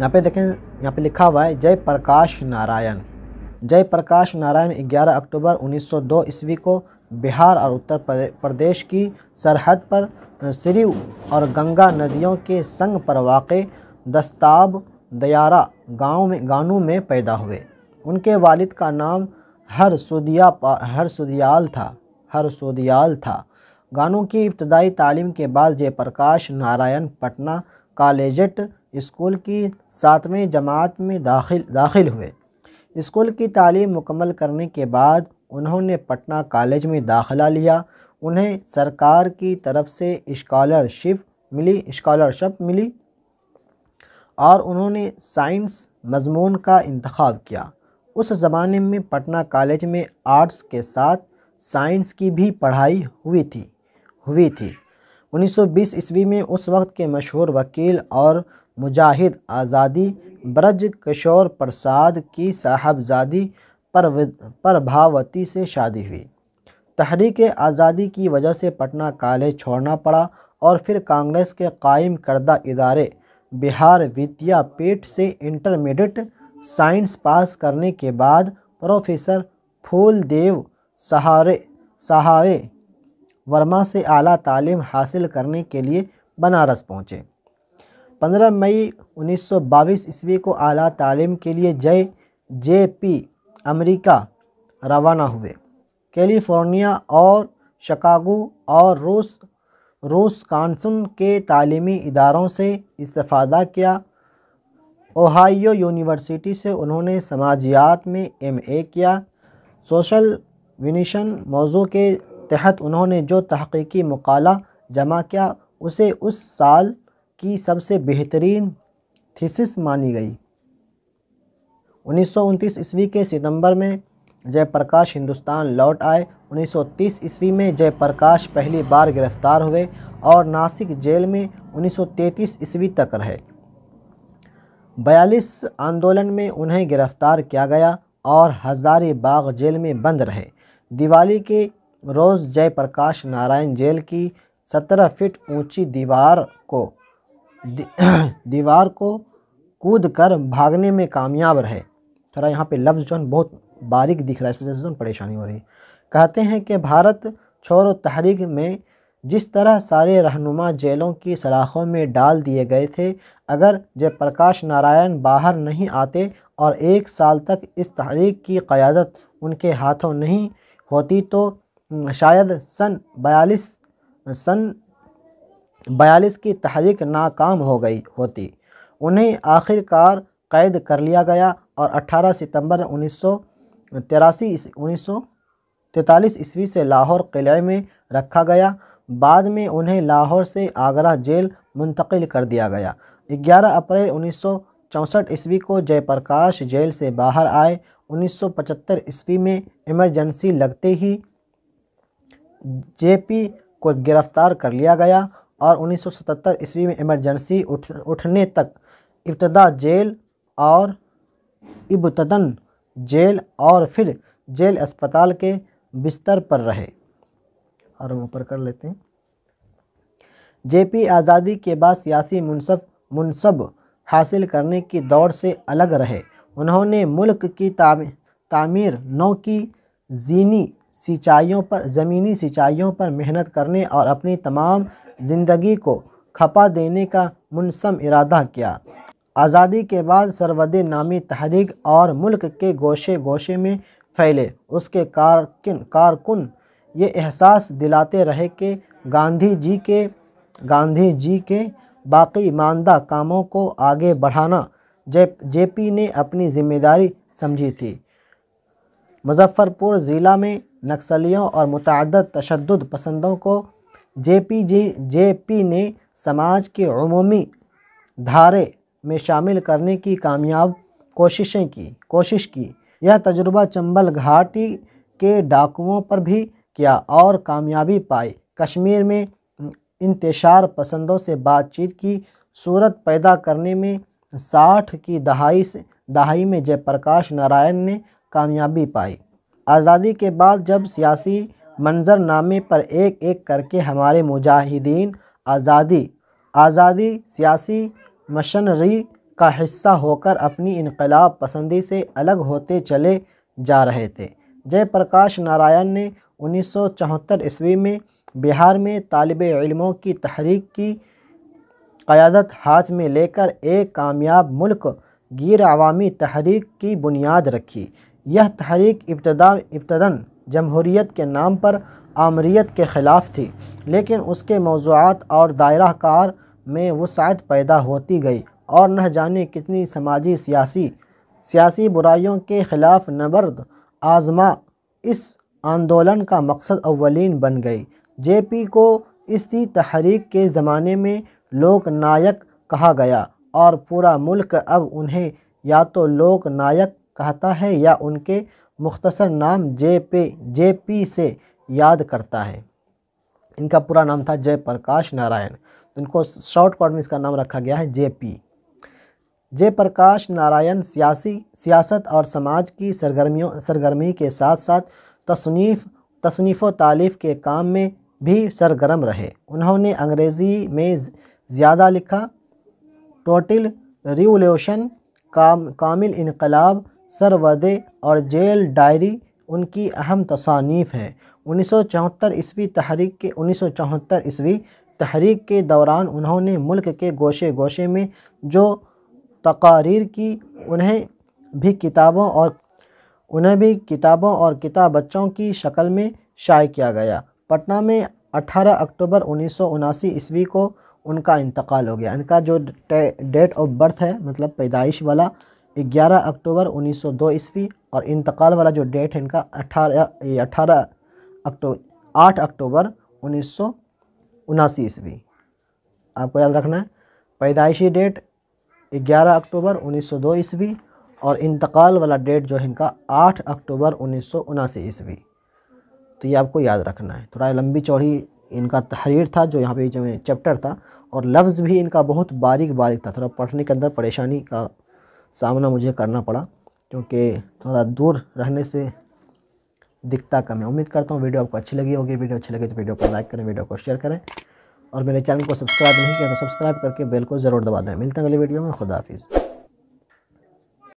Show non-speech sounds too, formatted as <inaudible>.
यहाँ पे देखें यहाँ पे लिखा हुआ है जय प्रकाश नारायण जय प्रकाश नारायण 11 अक्टूबर 1902 ईस्वी को बिहार और उत्तर प्रदेश की सरहद पर श्री और गंगा नदियों के संग पर वाक़ दस्ताब दयारा गांव में गानों में पैदा हुए उनके वालिद का नाम हर सुदिया हर सुदियाल था हर सुदियाल था गानों की इब्तदाई तालीम के बाद जयप्रकाश नारायण पटना कॉलेजट स्कूल की सातवें जमात में दाखिल दाखिल हुए स्कूल की तालीम मुकम्मल करने के बाद उन्होंने पटना कॉलेज में दाखिला लिया उन्हें सरकार की तरफ से इस्कॉलरशिप मिली इस्कॉलरशिप मिली और उन्होंने साइंस मजमून का इंतखब किया उस ज़माने में पटना कॉलेज में आर्ट्स के साथ साइंस की भी पढ़ाई हुई थी हुई थी 1920 ईस्वी में उस वक्त के मशहूर वकील और मुजाहिद आज़ादी ब्रज किशोर प्रसाद की साहबजादी प्रभावती से शादी हुई तहरीक आज़ादी की वजह से पटना कॉलेज छोड़ना पड़ा और फिर कांग्रेस के कायम करदा इदारे बिहार विद्यापीठ से इंटरमीडिएट साइंस पास करने के बाद प्रोफेसर फूलदेव सहारे सहारे वर्मा से आला तालीम हासिल करने के लिए बनारस पहुँचे 15 मई 1922 ईस्वी को आला तालीम के लिए जय जे पी अमरीका रवाना हुए कैलिफोर्निया और शिकागो और रूस रूस कानसन के तालीमी इदारों से इस्तफ़ादा किया ओहायो यूनिवर्सिटी से उन्होंने समाजियात में एमए किया सोशल विनिशन मौजू के तहत उन्होंने जो तहक़ीकी मकाला जमा किया उसे उस साल की सबसे बेहतरीन थीसिस मानी गई उन्नीस सौ ईस्वी के सितंबर में जयप्रकाश हिंदुस्तान लौट आए 1930 ईस्वी में जयप्रकाश पहली बार गिरफ्तार हुए और नासिक जेल में 1933 ईस्वी तक रहे बयालीस आंदोलन में उन्हें गिरफ्तार किया गया और हज़ारीबाग जेल में बंद रहे दिवाली के रोज़ जयप्रकाश नारायण जेल की सत्रह फीट ऊंची दीवार को <clears throat> दीवार को कूद कर भागने में कामयाब रहे थोड़ा यहाँ पे लफ्ज़ जो बहुत बारीक दिख रहा है इस वजह से जो परेशानी हो रही कहते हैं कि भारत छोड़ो तहरीक में जिस तरह सारे रहनुमा जेलों की सलाखों में डाल दिए गए थे अगर जयप्रकाश नारायण बाहर नहीं आते और एक साल तक इस तहरीक की क़्यादत उनके हाथों नहीं होती तो हम्म, शायद सन बयालीस सन बयालीस की तहरीक नाकाम हो गई होती उन्हें आखिरकार कैद कर लिया गया और 18 सितंबर उन्नीस सौ तिरासी उन्नीस सौ ईस्वी से लाहौर किले में रखा गया बाद में उन्हें लाहौर से आगरा जेल मुंतकिल कर दिया गया 11 अप्रैल उन्नीस सौ चौंसठ ईस्वी को जयप्रकाश जेल से बाहर आए 1975 ईस्वी में इमरजेंसी लगते ही जेपी को गिरफ्तार कर लिया गया और 1977 ईस्वी में इमरजेंसी उठ उठने तक इब्तदा जेल और इब्तदन जेल और फिर जेल अस्पताल के बिस्तर पर रहे और ऊपर कर लेते हैं जेपी आज़ादी के बाद सियासी मुनसब मुनसब हासिल करने की दौड़ से अलग रहे उन्होंने मुल्क की तामीर नौ की जीनी सिंचाइयों पर ज़मीनी सिंचाइयों पर मेहनत करने और अपनी तमाम ज़िंदगी को खपा देने का मुनसम इरादा किया आज़ादी के बाद सरवदे नामी तहरीक और मुल्क के गोशे गोशे में फैले उसके कारकिन कारकुन ये एहसास दिलाते रहे कि गांधी जी के गांधी जी के बाकी मानदा कामों को आगे बढ़ाना जे जेपी ने अपनी जिम्मेदारी समझी थी मुजफ्फ़रपुर ज़िला में नक्सलियों और मुतद तशद पसंदों को J P G J P ने समाज के अमूमी धारे में शामिल करने की कामयाब कोशिशें की कोशिश की यह तजुर्बा चंबल घाटी के डाकुओं पर भी किया और कामयाबी पाई कश्मीर में इंतशार पसंदों से बातचीत की सूरत पैदा करने में साठ की दहाई से दहाई में जयप्रकाश नारायण ने कामयाबी पाई आज़ादी के बाद जब सियासी मंज़रनामे पर एक एक करके हमारे मुजाहिदीन आज़ादी आज़ादी सियासी मशनरी का हिस्सा होकर अपनी इनकलाब पसंदी से अलग होते चले जा रहे थे जयप्रकाश नारायण ने 1974 ईस्वी में बिहार में तालब इलमों की तहरीक की क़्यादत हाथ में लेकर एक कामयाब मुल्क गिर अवामी तहरीक की बुनियाद रखी यह तहरीक इब्तदा इब्तदन जमहूरीत के नाम पर आमरीत के ख़िलाफ़ थी लेकिन उसके मौजूद और दायरा कार में वसायत पैदा होती गई और न जाने कितनी समाजी सियासी सियासी बुराइयों के ख़िलाफ़ नबर्द आज़मा इस आंदोलन का मकसद अवलिन बन गई जे पी को इसी तहरीक के ज़माने में लोक नायक कहा गया और पूरा मुल्क अब उन्हें या तो लोक नायक कहता है या उनके मुख्तसर नाम जे पे जे पी से याद करता है इनका पूरा नाम था जयप्रकाश नारायण तो इनको शॉर्टकट में इसका नाम रखा गया है जे पी जय प्रकाश नारायण सियासी सियासत और समाज की सरगर्मियों सरगर्मी के साथ साथ तसनीफ़ तसनीफ़ तालीफ़ के काम में भी सरगर्म रहे उन्होंने अंग्रेज़ी में ज़्यादा लिखा टोटल रिवोल्यूशन काम कामिल इनकलाब सरवदे और जेल डायरी उनकी अहम तसानीफ है 1974 ईस्वी तहरीक के 1974 ईस्वी तहरीक के दौरान उन्होंने मुल्क के गोशे गोशे में जो तकारीर की उन्हें भी किताबों और उन्हें भी किताबों और किताब बच्चों की शक्ल में शाये किया गया पटना में 18 अक्टूबर उन्नीस ईस्वी को उनका इंतकाल हो गया इनका जो डेट ऑफ बर्थ है मतलब पैदाइश वाला ग्यारह अक्टूबर 1902 ईस्वी और इंतकाल वाला जो डेट है इनका अठारह अठारह अक्टूबर आठ अक्टूबर उन्नीस सौ उनासी ईस्वी आपको याद रखना है पैदाइशी डेट 11 अक्टूबर 1902 ईस्वी और इंतकाल वाला डेट जो है इनका 8 अक्टूबर उन्नीस सौ उनासी ईस्वी तो ये आपको याद रखना है थोड़ा लंबी चौड़ी इनका तहरीर था जो यहाँ पे जो चैप्टर था और लफ्ज़ भी इनका बहुत बारीक बारीक था थोड़ा पढ़ने के अंदर परेशानी का सामना मुझे करना पड़ा क्योंकि थोड़ा दूर रहने से दिखता कम है उम्मीद करता हूँ वीडियो आपको अच्छी लगी होगी वीडियो अच्छी लगी तो वीडियो को लाइक करें वीडियो को शेयर करें और मेरे चैनल को सब्सक्राइब नहीं किया तो सब्सक्राइब करके बेल को ज़रूर दबा दें मिलते हैं अगले वीडियो में खुदाफिज़